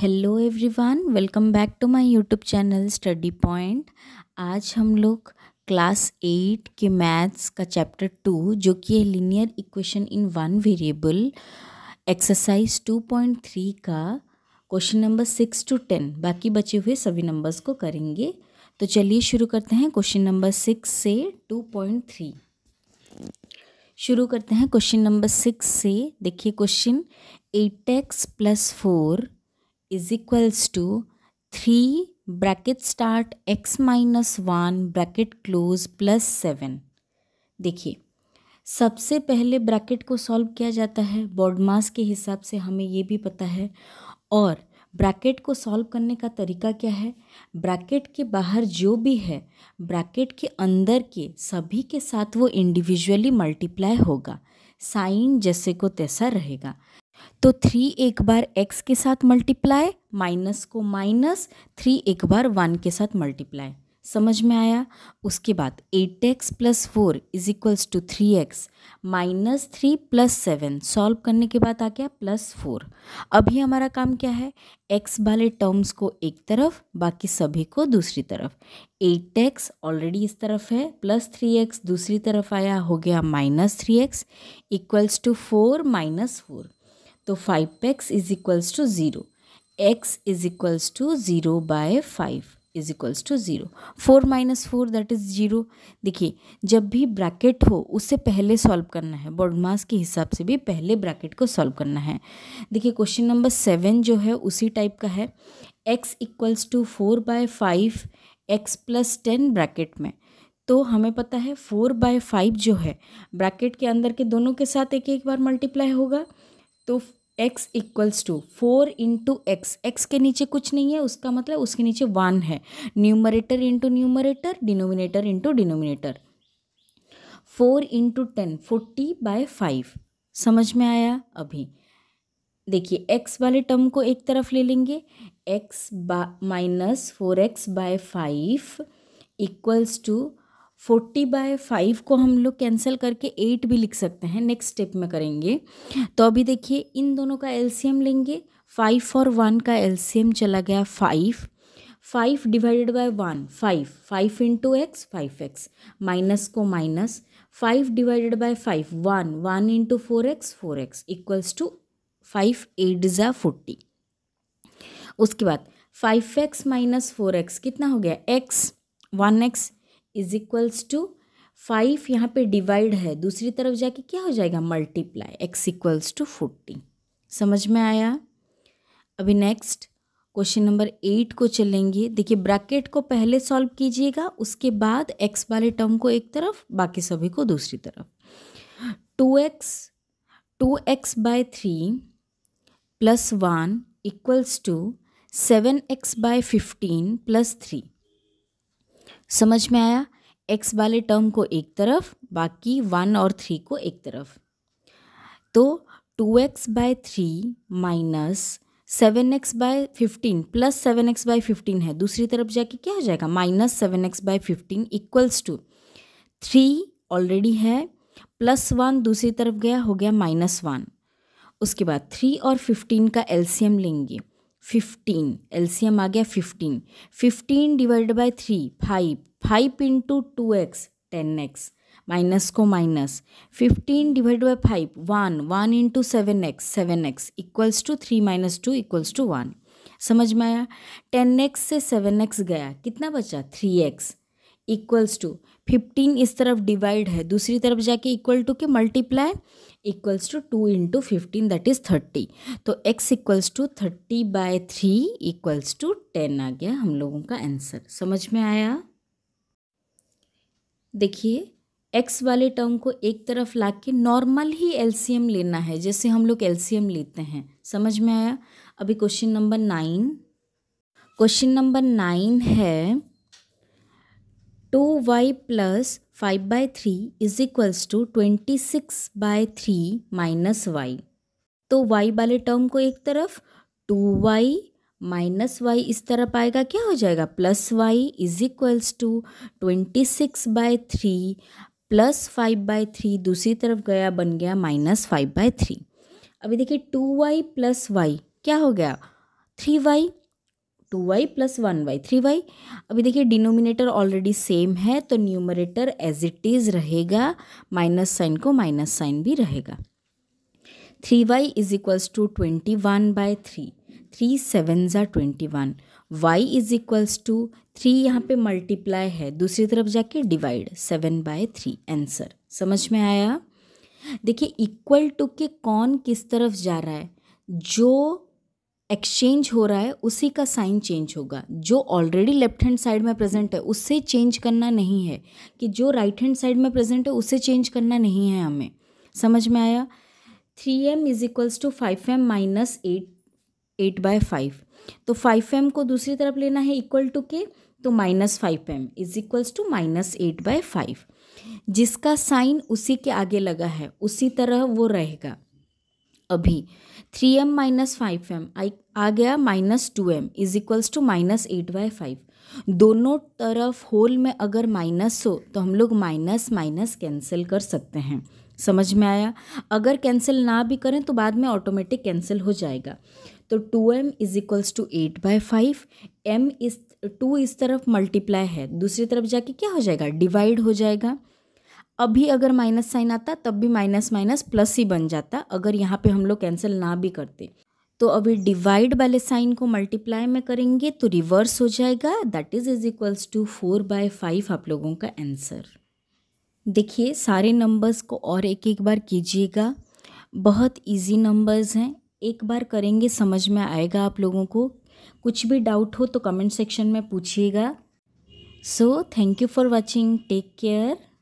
hello everyone welcome back to my YouTube channel study point आज हम लोग class eight के मैथ्स का चैप्टर टू जो कि है linear equation in one variable exercise two point three का question number six to ten बाकी बचे हुए सभी नंबर्स को करेंगे तो चलिए शुरू करते हैं क्वेश्चन नंबर सिक्स से टू पॉइंट थ्री शुरू करते हैं क्वेश्चन नंबर सिक्स से देखिए question eight x plus four is equals to 3 bracket start x minus one bracket close plus seven देखिए सबसे पहले ब्रैकेट को सॉल्व किया जाता है मास के हिसाब से हमें ये भी पता है और ब्रैकेट को सॉल्व करने का तरीका क्या है ब्रैकेट के बाहर जो भी है ब्रैकेट के अंदर के सभी के साथ वो इंडिविजुअली मल्टीप्लाई होगा साइन जैसे को तैसा रहेगा तो थ्री एक बार एक्स के साथ मल्टीप्लाई माइनस को माइनस थ्री एक बार वन के साथ मल्टीप्लाई समझ में आया उसके बाद eight x plus four is equals to three x minus three plus seven solve करने के बाद आ गया प्लस फोर अभी हमारा काम क्या है एक्स वाले टर्म्स को एक तरफ बाकी सभी को दूसरी तरफ एट एक्स ऑलरेडी इस तरफ है प्लस थ्री एक्स दूसरी तरफ आया हो गया minus three x equals to four minus four तो five x is equals to zero x is equals to zero by five is equals to zero four minus four that is zero देखिए जब भी bracket हो उससे पहले solve करना है BODMAS के हिसाब से भी पहले ब्रैकेट को सॉल्व करना है देखिए क्वेश्चन नंबर सेवन जो है उसी टाइप का है x equals to four by five x plus ten bracket में तो हमें पता है फोर बाय फाइव जो है ब्रैकेट के अंदर के दोनों के साथ एक एक बार मल्टीप्लाई होगा तो x equals to four into x x के नीचे कुछ नहीं है उसका मतलब उसके नीचे वन है numerator into numerator denominator into denominator four into ten forty by five समझ में आया अभी देखिए x वाले टर्म को एक तरफ ले लेंगे x बा minus four x by five equals to forty by five को हम लोग कैंसिल करके एट भी लिख सकते हैं नेक्स्ट स्टेप में करेंगे तो अभी देखिए इन दोनों का एलसीएम लेंगे फाइव और वन का एलसीएम चला गया five five divided by one five five into x five x minus को minus five divided by five one one into four x four x equals to five eight ज़ा forty उसके बाद five x minus four x कितना हो गया x one x is equals to five यहाँ पे divide है दूसरी तरफ जाके क्या हो जाएगा multiply x equals to forty समझ में आया अभी नेक्स्ट क्वेश्चन नंबर एट को चलेंगे देखिए ब्रैकेट को पहले सॉल्व कीजिएगा उसके बाद एक्स वाले टर्म को एक तरफ बाकी सभी को दूसरी तरफ two x two x by three plus one equals to seven x by fifteen plus three समझ में आया एक्स वाले टर्म को एक तरफ बाकी वन और थ्री को एक तरफ तो two x by three minus seven x by fifteen plus seven x by fifteen है दूसरी तरफ जाके क्या हो जाएगा minus seven x by fifteen equals to three already है प्लस वन दूसरी तरफ गया हो गया माइनस वन उसके बाद थ्री और फिफ्टीन का एलसीएम लेंगे फिफ्टीन एलसीएम आ गया fifteen fifteen divide by three five five into two x ten x minus को minus fifteen divide by five one one into seven x seven x equals to three minus two equals to one समझ में आया ten x से seven x गया कितना बचा three x equals to fifteen इस तरफ डिवाइड है दूसरी तरफ जाके इक्वल टू के multiply equals to two into fifteen that is thirty तो x equals to thirty by three equals to ten आ गया हम लोगों का आंसर समझ में आया देखिए एक्स वाले टर्म को एक तरफ ला के नॉर्मल ही एलसीएम लेना है जैसे हम लोग एलसीएम लेते हैं समझ में आया अभी question number nine question number nine है two y plus five by three is equals to twenty six by three minus y तो वाई वाले टर्म को एक तरफ टू वाई माइनस वाई इस तरफ आएगा क्या हो जाएगा plus y is equals to twenty six by three plus five by three दूसरी तरफ गया बन गया माइनस फाइव बाय थ्री अभी देखिए टू वाई प्लस वाई क्या हो गया three y two y plus one y three y अभी देखिए डिनोमिनेटर ऑलरेडी सेम है तो न्यूमरेटर एज इट इज़ रहेगा माइनस साइन को माइनस साइन भी रहेगा three y is equals to twenty one by three three seven ज़ा twenty one y is equals to three यहाँ पे मल्टीप्लाई है दूसरी तरफ जाके divide seven by three answer समझ में आया देखिए इक्वल टू के कौन किस तरफ जा रहा है जो एक्सचेंज हो रहा है उसी का साइन चेंज होगा जो ऑलरेडी लेफ्ट हैंड साइड में प्रेजेंट है उससे चेंज करना नहीं है कि जो राइट हैंड साइड में प्रेजेंट है उससे चेंज करना नहीं है हमें समझ में आया three m is equals to five m minus eight eight by five तो फाइव एम को दूसरी तरफ लेना है इक्वल टू के तो minus five m is equals to minus eight by five जिसका साइन उसी के आगे लगा है उसी तरह वो रहेगा अभी three m minus five m आई आ गया minus two m is equals to minus eight by five दोनों तरफ होल में अगर माइनस हो तो हम लोग माइनस माइनस कैंसिल कर सकते हैं समझ में आया अगर कैंसिल ना भी करें तो बाद में ऑटोमेटिक कैंसिल हो जाएगा तो two m is equals to eight by five m इस टू इस तरफ मल्टीप्लाई है दूसरी तरफ जाके क्या हो जाएगा डिवाइड हो जाएगा अभी अगर माइनस साइन आता तब भी माइनस माइनस प्लस ही बन जाता अगर यहाँ पे हम लोग कैंसिल ना भी करते तो अभी डिवाइड वाले साइन को मल्टीप्लाई में करेंगे तो रिवर्स हो जाएगा that is is equals to four by five आप लोगों का आंसर देखिए सारे नंबर्स को और एक एक बार कीजिएगा बहुत इजी नंबर्स हैं एक बार करेंगे समझ में आएगा आप लोगों को कुछ भी डाउट हो तो कमेंट सेक्शन में पूछिएगा so thank you for watching take care